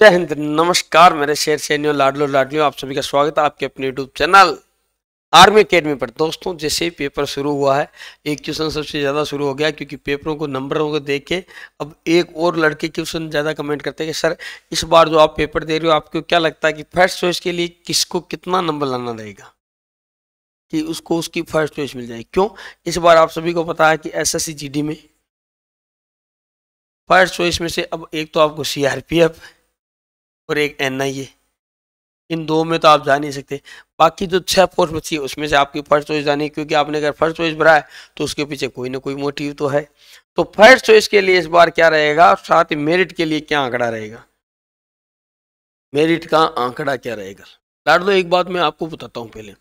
जय हिंद नमस्कार मेरे शेर सैन्य लाडलो लाडलो आप सभी का स्वागत है आपके अपने यूट्यूब चैनल आर्मी अकेडमी पर दोस्तों जैसे ही पेपर शुरू हुआ है एक क्वेश्चन सबसे ज़्यादा शुरू हो गया क्योंकि पेपरों को नंबरों को देख के अब एक और लड़के क्वेश्चन ज़्यादा कमेंट करते हैं कि सर इस बार जो आप पेपर दे रहे हो आपको क्या लगता है कि फर्स्ट चॉइस के लिए किसको कितना नंबर लाना रहेगा कि उसको उसकी फर्स्ट चॉइस मिल जाए क्यों इस बार आप सभी को पता है कि एस एस में फर्स्ट चॉइस में से अब एक तो आपको सी आर पी एफ और एक एन आई ए इन दो में तो आप जा नहीं सकते बाकी जो छह पोस्ट बची है उसमें से आपकी फर्स्ट चॉइस जानी क्योंकि आपने अगर फर्स्ट चॉइस भरा है तो उसके पीछे कोई ना कोई मोटिव तो है तो फर्स्ट चॉइस के लिए इस बार क्या रहेगा और साथ ही मेरिट के लिए क्या आंकड़ा रहेगा मेरिट का आंकड़ा क्या रहेगा लाड दो एक बात मैं आपको बताता हूँ पहले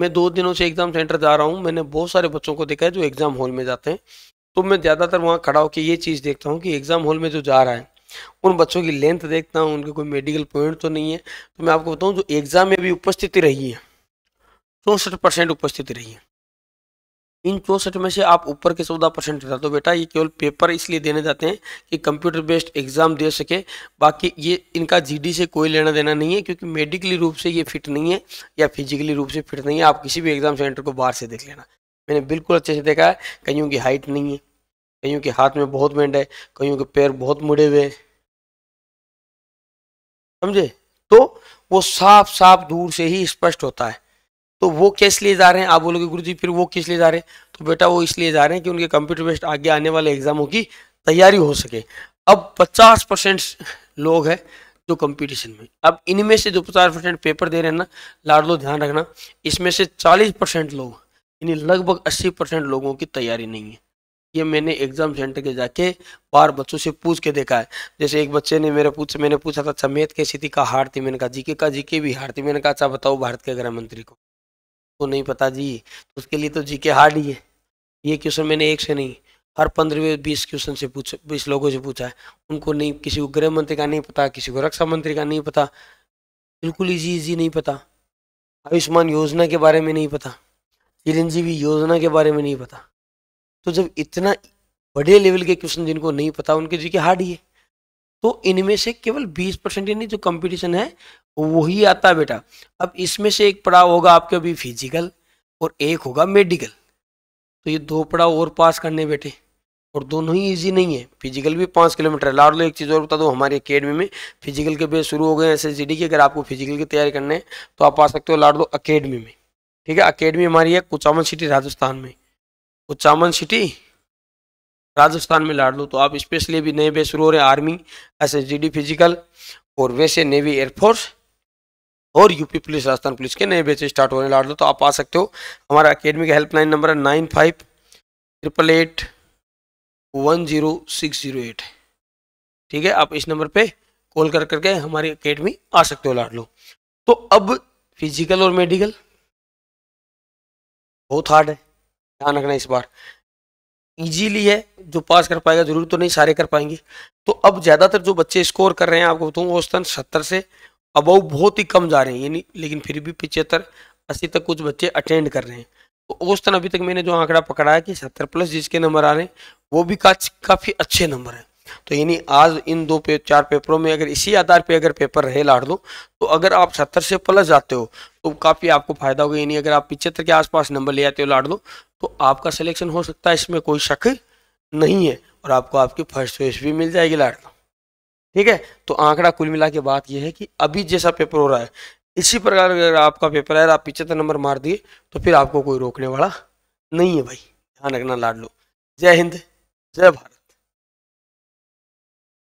मैं दो दिनों से एग्जाम सेंटर जा रहा हूँ मैंने बहुत सारे बच्चों को देखा है जो एग्जाम हॉल में जाते हैं तो मैं ज़्यादातर वहाँ खड़ा होकर ये चीज़ देखता हूँ कि एग्जाम हॉल में जो जा रहा है उन बच्चों की लेंथ देखता हूँ उनके कोई मेडिकल पॉइंट तो नहीं है तो मैं आपको बताऊँ जो एग्ज़ाम में भी उपस्थिति रही है चौंसठ परसेंट उपस्थिति रही है इन चौंसठ में से आप ऊपर के चौदह परसेंट रहता तो बेटा ये केवल पेपर इसलिए देने जाते हैं कि कंप्यूटर बेस्ड एग्जाम दे सके बाकी ये इनका जीडी से कोई लेना देना नहीं है क्योंकि मेडिकली रूप से ये फिट नहीं है या फिजिकली रूप से फिट नहीं है आप किसी भी एग्जाम सेंटर को बाहर से देख लेना मैंने बिल्कुल अच्छे से देखा है कहीं की हाइट नहीं है कहीं के हाथ में बहुत बैंड है कहीं के पैर बहुत मुड़े हुए हैं समझे तो वो साफ साफ दूर से ही स्पष्ट होता है तो वो किस लिए जा रहे हैं आप बोलोगे गुरु जी फिर वो किस लिए जा रहे हैं तो बेटा वो इसलिए जा रहे हैं कि उनके कंप्यूटर बेस्ड आगे आने वाले एग्जामों की तैयारी हो सके अब पचास परसेंट लोग हैं जो कंपटीशन में अब इनमें से जो पचास परसेंट पेपर दे रहे हैं ना लाड लो ध्यान रखना इसमें से चालीस परसेंट लोग यानी लगभग अस्सी परसेंट लोगों की तैयारी नहीं है ये मैंने एग्जाम सेंटर के जाके बार बच्चों से पूछ के देखा है जैसे एक बच्चे ने मेरे पूछ मैंने पूछा था अच्छा मैथ की स्थिति का हार थी मैंने कहा जीके का जीके भी हार थी मैंने कहा अच्छा बताओ भारत के गृह मंत्री को तो नहीं पता जी तो उसके लिए तो जीके हार्ड ही है ये क्वेश्चन मैंने एक से नहीं हर पंद्रहवें बीस क्वेश्चन से पूछ बीस लोगों से पूछा है उनको नहीं किसी को गृह मंत्री का नहीं पता किसी को रक्षा मंत्री का नहीं पता बिल्कुल इजी इजी नहीं पता आयुष्मान योजना के बारे में नहीं पता चिरंजीवी योजना के बारे में नहीं पता तो जब इतना बड़े लेवल के क्वेश्चन जिनको नहीं पता उनके जी के हार्ड ही है तो इनमें से केवल 20 परसेंट यानी जो कंपटीशन है वही आता है बेटा अब इसमें से एक पड़ाव होगा आपके अभी फिजिकल और एक होगा मेडिकल तो ये दो पड़ाव और पास करने बेटे और दोनों ही इजी नहीं है फिजिकल भी पाँच किलोमीटर है लाड़ लो एक चीज़ और बता दो हमारी अकेडमी में फिजिकल के बेस शुरू हो गए एस एस की अगर आपको फिजिकल की तैयारी करने है तो आप आ सकते हो लाड़ लो अकेडमी में ठीक है अकेडमी हमारी है कुचामन सिटी राजस्थान में वो चामन सिटी राजस्थान में लाड लो तो आप स्पेशली भी नए बेस हो रहे आर्मी एस एस फिजिकल और वैसे नेवी एयरफोर्स और यूपी पुलिस राजस्थान पुलिस के नए बेच स्टार्ट होने लाड लो तो आप आ सकते हो हमारा अकेडमी का हेल्पलाइन नंबर है nine five triple eight one zero six zero eight ठीक है आप इस नंबर पे कॉल कर करके हमारी अकेडमी आ सकते हो लाड लो तो अब फिजिकल और मेडिकल बहुत हार्ड है ध्यान रखना इस बार इजीली है जो पास कर पाएगा जरूर तो नहीं सारे कर पाएंगे तो अब ज़्यादातर जो बच्चे स्कोर कर रहे हैं आपको बताऊँ औसतन सत्तर से अब बहुत ही कम जा रहे हैं यानी लेकिन फिर भी पिचहत्तर अस्सी तक कुछ बच्चे अटेंड कर रहे हैं तो औसतन अभी तक मैंने जो आंकड़ा पकड़ा है कि सत्तर प्लस जिसके नंबर आ रहे हैं वो भी काफ़ी अच्छे नंबर हैं तो यानी आज इन दो पे चार पेपरों में अगर इसी आधार पे अगर पेपर रहे लाड़ दो तो अगर आप सत्तर से प्लस जाते हो तो काफ़ी आपको फायदा होगा यानी अगर आप पिछहत्तर के आसपास नंबर ले आते हो लाड़ दो तो आपका सिलेक्शन हो सकता है इसमें कोई शक नहीं है और आपको आपकी फर्स्ट चॉइस भी मिल जाएगी लाड़ दो ठीक है तो आंकड़ा कुल मिला के बात यह है कि अभी जैसा पेपर हो रहा है इसी प्रकार अगर आपका पेपर है आप पिछहत्तर नंबर मार दिए तो फिर आपको कोई रोकने वाला नहीं है भाई ध्यान रखना लाड लो जय हिंद जय भारत